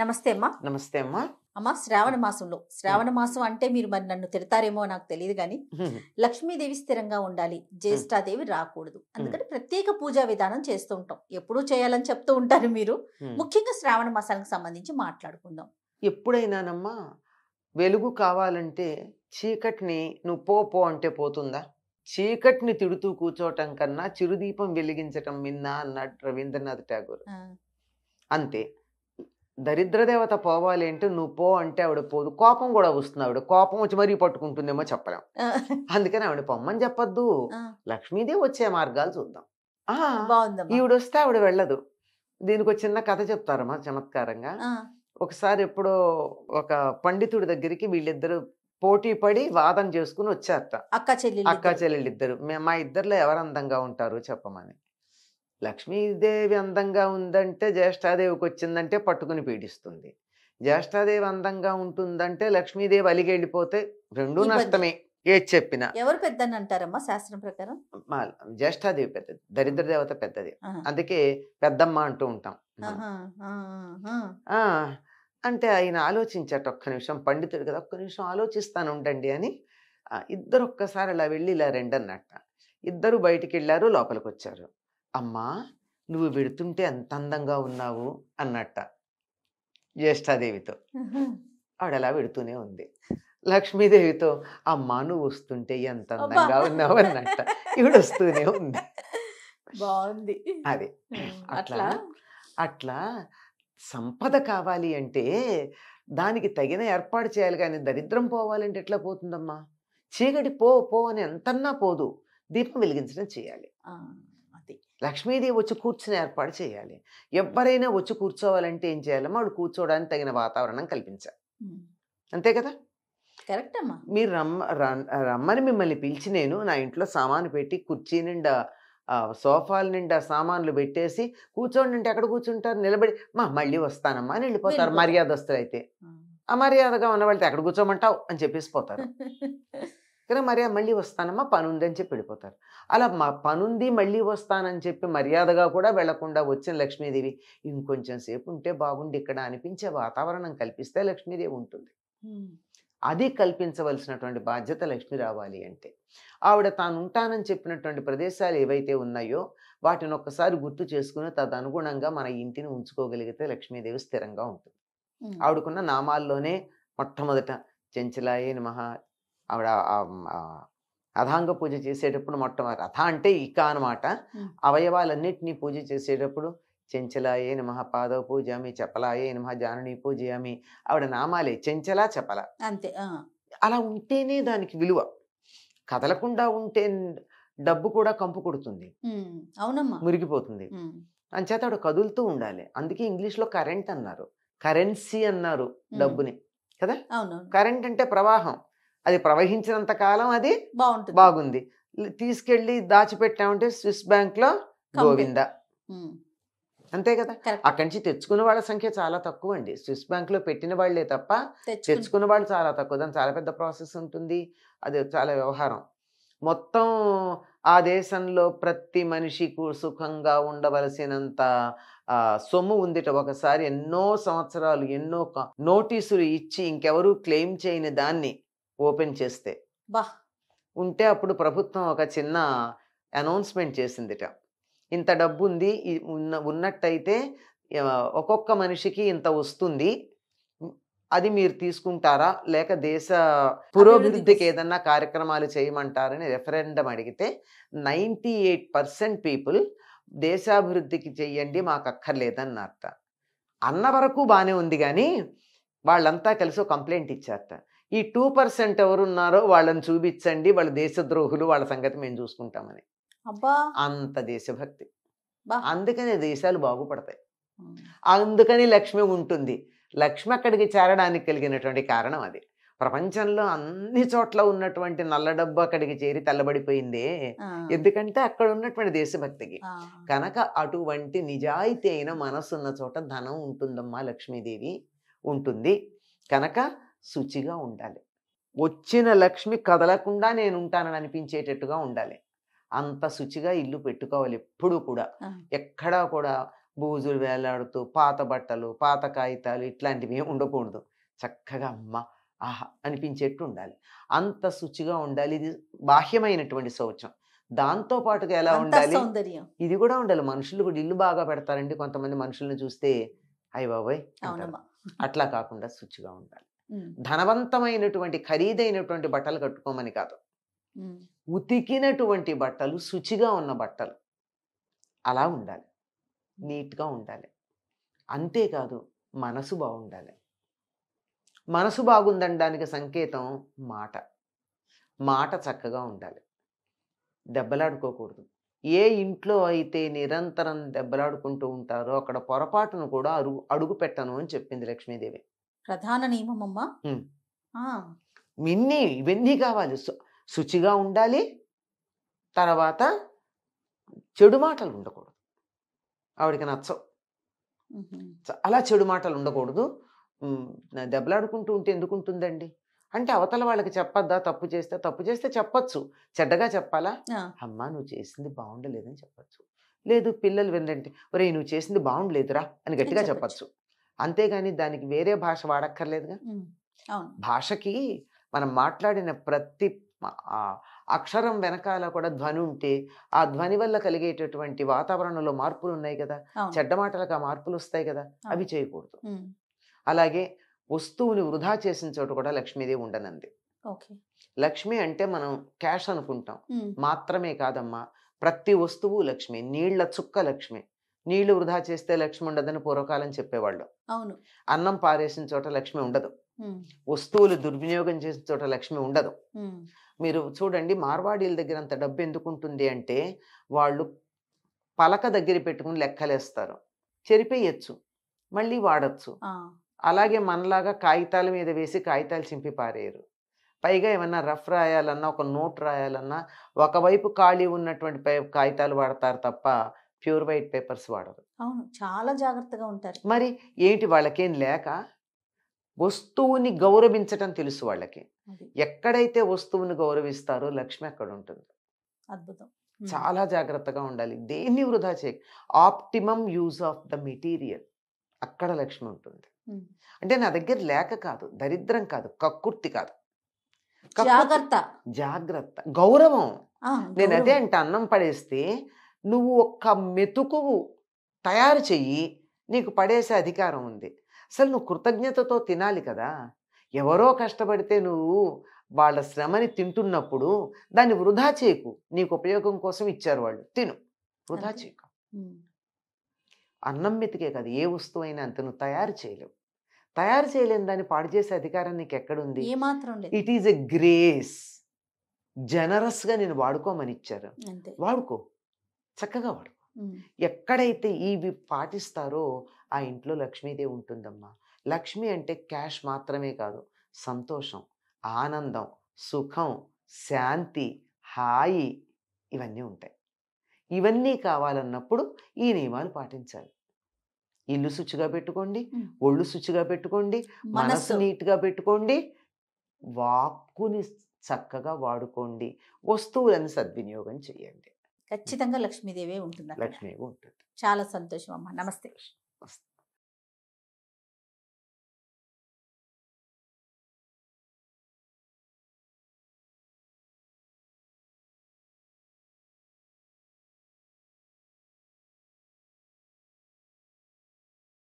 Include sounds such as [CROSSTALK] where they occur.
నమస్తే అమ్మా నమస్తే అమ్మా అమ్మ శ్రావణ మాసంలో శ్రావణ మాసం అంటే మీరు మరి నన్ను తిడతారేమో నాకు తెలియదు కానీ లక్ష్మీదేవి స్థిరంగా ఉండాలి జ్యేష్ఠాదేవి రాకూడదు అందుకని ప్రత్యేక పూజా విధానం చేస్తూ ఉంటాం ఎప్పుడూ చేయాలని చెప్తూ ఉంటారు మీరు ముఖ్యంగా శ్రావణ మాసానికి సంబంధించి మాట్లాడుకుందాం ఎప్పుడైనానమ్మా వెలుగు కావాలంటే చీకటిని నువ్వు పో పో అంటే పోతుందా చీకటిని తిడుతూ కూర్చోవటం కన్నా చిరుదీపం వెలిగించటం విన్నా అన్నాడు రవీంద్రనాథ్ ఠాగూర్ అంతే దరిద్ర పోవాలి అంటే నువ్వు పో అంటే ఆవిడ పోదు కోపం కూడా వస్తుంది ఆవిడ కోపం వచ్చి మరీ పట్టుకుంటుందేమో చెప్పలేం అందుకని ఆవిడ పొమ్మని చెప్పద్దు లక్ష్మీదేవి వచ్చే మార్గాలు చూద్దాం ఈవిడ వస్తే ఆవిడ వెళ్ళదు దీనికి ఒక చిన్న కథ చెప్తారమ్మా చమత్కారంగా ఒకసారి ఎప్పుడో ఒక పండితుడి దగ్గరికి వీళ్ళిద్దరు పోటీ పడి వాదన చేసుకుని వచ్చారట అక్క చెల్లెళ్ళు అక్క మేము మా ఇద్దరులో ఎవరు అందంగా ఉంటారు చెప్పమని లక్ష్మీదేవి అందంగా ఉందంటే జ్యేష్ఠాదేవికి వచ్చిందంటే పట్టుకుని పీడిస్తుంది జ్యేష్ఠాదేవి అందంగా ఉంటుందంటే లక్ష్మీదేవి అలిగేళ్ళిపోతే రెండూ నష్టమే ఏది చెప్పినా ఎవరు పెద్దని అంటారమ్మా శాస్త్రం ప్రకారం జ్యేష్ఠాదేవి పెద్దది దరిద్ర దేవత పెద్దది అందుకే పెద్దమ్మ అంటూ ఉంటాం అంటే ఆయన ఆలోచించాట ఒక్క నిమిషం పండితుడు కదా ఒక్క నిమిషం ఆలోచిస్తాను ఉండండి అని ఇద్దరు ఒక్కసారి అలా వెళ్ళి ఇలా రెండన్నట్ట ఇద్దరు బయటికి వెళ్ళారు లోపలికి వచ్చారు అమ్మా నువ్వు విడుతుంటే ఎంత అందంగా ఉన్నావు అన్నట్ట జ్యేష్ఠాదేవితో ఆవిడ అలా ఉంది లక్ష్మీదేవితో అమ్మా నువ్వు వస్తుంటే ఎంత అందంగా ఉన్నావు అన్నట్ట ఇవిడ వస్తూనే ఉంది బాగుంది అది అట్లా అట్లా సంపద కావాలి అంటే దానికి తగిన ఏర్పాటు చేయాలి కానీ దరిద్రం పోవాలంటే ఎట్లా పోతుందమ్మా చీకటి పో పో అని ఎంతన్నా పోదు దీపం వెలిగించడం చేయాలి లక్ష్మీదేవి వచ్చి కూర్చుని ఏర్పాటు చేయాలి ఎవరైనా వచ్చి కూర్చోవాలంటే ఏం చేయాలమ్మా వాడు కూర్చోవడానికి తగిన వాతావరణం కల్పించాలి అంతే కదా కరెక్ట్ అమ్మా మీరు రమ్మ రమ్మని మిమ్మల్ని పిలిచి నేను నా ఇంట్లో సామాను పెట్టి కుర్చీ నిండా సోఫాల నిండా సామాన్లు పెట్టేసి కూర్చోండి అంటే ఎక్కడ కూర్చుంటారు నిలబడి మా మళ్ళీ వస్తానమ్మా అని వెళ్ళిపోతారు మర్యాదస్తులు అయితే అమర్యాదగా ఉన్న వాళ్ళతో ఎక్కడ కూర్చోమంటావు అని చెప్పేసి పోతారు [LAUGHS] కానీ మర్యా మళ్ళీ వస్తానమ్మా పనుంది అని చెప్పి వెళ్ళిపోతారు అలా మా పనుంది మళ్ళీ వస్తానని చెప్పి మర్యాదగా కూడా వెళ్లకుండా వచ్చిన లక్ష్మీదేవి ఇంకొంచెం సేపు ఉంటే బాగుండి ఇక్కడ అనిపించే వాతావరణం కల్పిస్తే లక్ష్మీదేవి ఉంటుంది అది కల్పించవలసినటువంటి బాధ్యత లక్ష్మి రావాలి అంటే ఆవిడ తాను ఉంటానని చెప్పినటువంటి ప్రదేశాలు ఏవైతే ఉన్నాయో వాటిని ఒక్కసారి గుర్తు చేసుకుని తదనుగుణంగా మన ఇంటిని ఉంచుకోగలిగితే లక్ష్మీదేవి స్థిరంగా ఉంటుంది ఆవిడకున్న నామాల్లోనే మొట్టమొదట చెంచలాయే నమ ఆవిడ రథాంగ పూజ చేసేటప్పుడు మొట్టమొదటి రథ అంటే ఇక అనమాట అవయవాలన్నింటినీ పూజ చేసేటప్పుడు చెంచలాయే నమ పాదవ పూజ పూజామి చపలాయే నమ పూజ పూజయామి ఆవిడ నామాలే చెంచలా చెప్పల అంతే అలా ఉంటేనే దానికి విలువ కదలకుండా ఉంటే డబ్బు కూడా కంపు కొడుతుంది అవునమ్మా మురిగిపోతుంది అంచేత ఆవిడ కదులుతూ ఉండాలి అందుకే ఇంగ్లీష్లో కరెంట్ అన్నారు కరెన్సీ అన్నారు డబ్బుని కదా కరెంట్ అంటే ప్రవాహం అది ప్రవహించినంత కాలం అది బాగుంటుంది బాగుంది తీసుకెళ్ళి దాచిపెట్టామంటే స్విస్ బ్యాంక్ లో గోవింద అంతే కదా అక్కడి నుంచి తెచ్చుకున్న వాళ్ళ సంఖ్య చాలా తక్కువ అండి స్విస్ బ్యాంక్ లో పెట్టిన వాళ్లే తప్ప తెచ్చుకున్న వాళ్ళు చాలా తక్కువ దాని చాలా పెద్ద ప్రాసెస్ ఉంటుంది అది చాలా వ్యవహారం మొత్తం ఆ దేశంలో ప్రతి మనిషికు సుఖంగా ఉండవలసినంత సొమ్ము ఉందిట ఒకసారి ఎన్నో సంవత్సరాలు ఎన్నో నోటీసులు ఇచ్చి ఇంకెవరూ క్లెయిమ్ చేయని దాన్ని ఓపెన్ చేస్తే బా ఉంటే అప్పుడు ప్రభుత్వం ఒక చిన్న అనౌన్స్మెంట్ చేసిందిట ఇంత డబ్బు ఉంది ఉన్న ఉన్నట్టయితే ఒక్కొక్క మనిషికి ఇంత వస్తుంది అది మీరు తీసుకుంటారా లేక దేశ పురోభివృద్ధికి ఏదన్నా కార్యక్రమాలు చేయమంటారని రెఫరెండం అడిగితే నైంటీ ఎయిట్ పర్సెంట్ పీపుల్ దేశాభివృద్ధికి చెయ్యండి మాకు అక్కర్లేదన్నారట అన్న వరకు బాగానే ఉంది కానీ వాళ్ళంతా కలిసి కంప్లైంట్ ఇచ్చారట ఈ టూ పర్సెంట్ ఎవరున్నారో వాళ్ళని చూపించండి వాళ్ళ దేశద్రోహులు వాళ్ళ సంగతి మేము చూసుకుంటామని అంత దేశభక్తి అందుకనే దేశాలు బాగుపడతాయి అందుకని లక్ష్మి ఉంటుంది లక్ష్మి అక్కడికి చేరడానికి కలిగినటువంటి కారణం అది ప్రపంచంలో అన్ని చోట్ల ఉన్నటువంటి నల్ల డబ్బు అక్కడికి చేరి తల్లబడిపోయిందే ఎందుకంటే అక్కడ ఉన్నటువంటి దేశభక్తికి కనుక అటువంటి నిజాయితీ అయిన మనసున్న చోట ధనం ఉంటుందమ్మా లక్ష్మీదేవి ఉంటుంది కనుక శుచిగా ఉండాలి వచ్చిన లక్ష్మి కదలకుండా నేను ఉంటానని అనిపించేటట్టుగా ఉండాలి అంత శుచిగా ఇల్లు పెట్టుకోవాలి ఎప్పుడు కూడా ఎక్కడా కూడా బూజులు వేలాడుతూ పాత బట్టలు పాత కాగితాలు ఇట్లాంటివి ఏమి ఉండకూడదు చక్కగా అమ్మ ఆహా అనిపించేట్టు ఉండాలి అంత శుచిగా ఉండాలి ఇది బాహ్యమైనటువంటి శౌచం దాంతో పాటుగా ఎలా ఉండాలి ఇది కూడా ఉండాలి మనుషులు కూడా ఇల్లు బాగా పెడతారండి కొంతమంది మనుషులను చూస్తే అయ్య బాబోయ్ అట్లా కాకుండా శుచిగా ఉండాలి ధనవంతమైనటువంటి ఖరీదైనటువంటి బట్టలు కట్టుకోమని కాదు ఉతికినటువంటి బట్టలు శుచిగా ఉన్న బట్టలు అలా ఉండాలి నీట్గా ఉండాలి అంతేకాదు మనసు బాగుండాలి మనసు బాగుందనడానికి సంకేతం మాట మాట చక్కగా ఉండాలి దెబ్బలాడుకోకూడదు ఏ ఇంట్లో అయితే నిరంతరం దెబ్బలాడుకుంటూ ఉంటారో అక్కడ పొరపాటును కూడా అరుగు అడుగు పెట్టను అని చెప్పింది లక్ష్మీదేవి ప్రధాన నియమమ్మా ఇన్ని ఇవన్నీ కావాలి శుచిగా ఉండాలి తర్వాత చెడు మాటలు ఉండకూడదు ఆవిడికి నచ్చవు అలా చెడు మాటలు ఉండకూడదు దెబ్బలాడుకుంటూ ఉంటే ఎందుకు ఉంటుందండి అంటే అవతల వాళ్ళకి చెప్పొద్దా తప్పు చేస్తే తప్పు చేస్తే చెప్పచ్చు చెడ్డగా చెప్పాలా అమ్మ నువ్వు చేసింది బాగుండలేదని చెప్పచ్చు లేదు పిల్లలు విందంటే ఒరే నువ్వు చేసింది బాగుండలేదురా అని గట్టిగా చెప్పచ్చు అంతేగాని దానికి వేరే భాష వాడక్కర్లేదుగా భాషకి మనం మాట్లాడిన ప్రతి అక్షరం వెనకాల కూడా ధ్వని ఉంటే ఆ ధ్వని వల్ల కలిగేటటువంటి వాతావరణంలో మార్పులు ఉన్నాయి కదా చెడ్డ మాటలకు ఆ మార్పులు వస్తాయి కదా అవి చేయకూడదు అలాగే వస్తువుని వృధా చేసిన చోట కూడా లక్ష్మీదేవి ఉండనంది లక్ష్మి అంటే మనం క్యాష్ అనుకుంటాం మాత్రమే కాదమ్మా ప్రతి వస్తువు లక్ష్మి నీళ్ల చుక్క లక్ష్మి నీళ్లు వృధా చేస్తే లక్ష్మి ఉండదని పూర్వకాలం చెప్పేవాళ్ళు అవును అన్నం పారేసిన చోట లక్ష్మి ఉండదు వస్తువులు దుర్వినియోగం చేసిన చోట లక్ష్మి ఉండదు మీరు చూడండి మార్వాడీల దగ్గర అంత డబ్బు ఎందుకు ఉంటుంది అంటే వాళ్ళు పలక దగ్గర పెట్టుకుని లెక్కలేస్తారు చెరిపేయచ్చు మళ్ళీ వాడచ్చు అలాగే మనలాగా కాగితాల మీద వేసి కాగితాలు చింపి పారేయరు పైగా ఏమన్నా రఫ్ రాయాలన్నా ఒక నోట్ రాయాలన్నా ఒకవైపు ఖాళీ ఉన్నటువంటి పై కాగితాలు వాడతారు తప్ప ప్యూర్ వైట్ పేపర్స్ వాడరు అవును చాలా జాగ్రత్తగా ఉంటారు మరి ఏంటి వాళ్ళకేం లేక వస్తువుని గౌరవించటం తెలుసు వాళ్ళకి ఎక్కడైతే వస్తువుని గౌరవిస్తారో లక్ష్మి అక్కడ ఉంటుంది అద్భుతం చాలా జాగ్రత్తగా ఉండాలి దేన్ని వృధా చేయ optimum use of the material అక్కడ లక్ష్మి ఉంటుంది అంటే నా దగ్గర లేక కాదు దరిద్రం కాదు కక్కుర్తి కాదు జాగ్రత్త జాగ్రత్త గౌరవం నేను అదే అంటే అన్నం పడేస్తే నువ్వు ఒక్క మెతుకువు తయారు చెయ్యి నీకు పడేసే అధికారం ఉంది అసలు నువ్వు కృతజ్ఞతతో తినాలి కదా ఎవరో కష్టపడితే నువ్వు వాళ్ళ శ్రమని తింటున్నప్పుడు దాన్ని వృధా చేయకు నీకు ఉపయోగం కోసం ఇచ్చారు వాళ్ళు తిను వృధా చేయకు అన్నం మెతికే కదా ఏ వస్తువు అయినా అంత నువ్వు తయారు చేయలేవు తయారు చేయలేని దాన్ని పాడు చేసే అధికారం నీకు ఎక్కడుంది ఇట్ ఈజ్ ఎ గ్రేస్ జనరస్గా నేను వాడుకోమని ఇచ్చారు వాడుకో చక్కగా వాడు ఎక్కడైతే ఇవి పాటిస్తారో ఆ ఇంట్లో లక్ష్మీదేవి ఉంటుందమ్మా లక్ష్మి అంటే క్యాష్ మాత్రమే కాదు సంతోషం ఆనందం సుఖం శాంతి హాయి ఇవన్నీ ఉంటాయి ఇవన్నీ కావాలన్నప్పుడు ఈ నియమాలు పాటించాలి ఇల్లు శుచిగా పెట్టుకోండి ఒళ్ళు శుచిగా పెట్టుకోండి మనసు నీట్గా పెట్టుకోండి వాక్కుని చక్కగా వాడుకోండి వస్తువులను సద్వినియోగం చేయండి ఖచ్చితంగా లక్ష్మీదేవి ఉంటుంది లక్ష్మీదేవి ఉంటుంది చాలా సంతోషం అమ్మ నమస్తే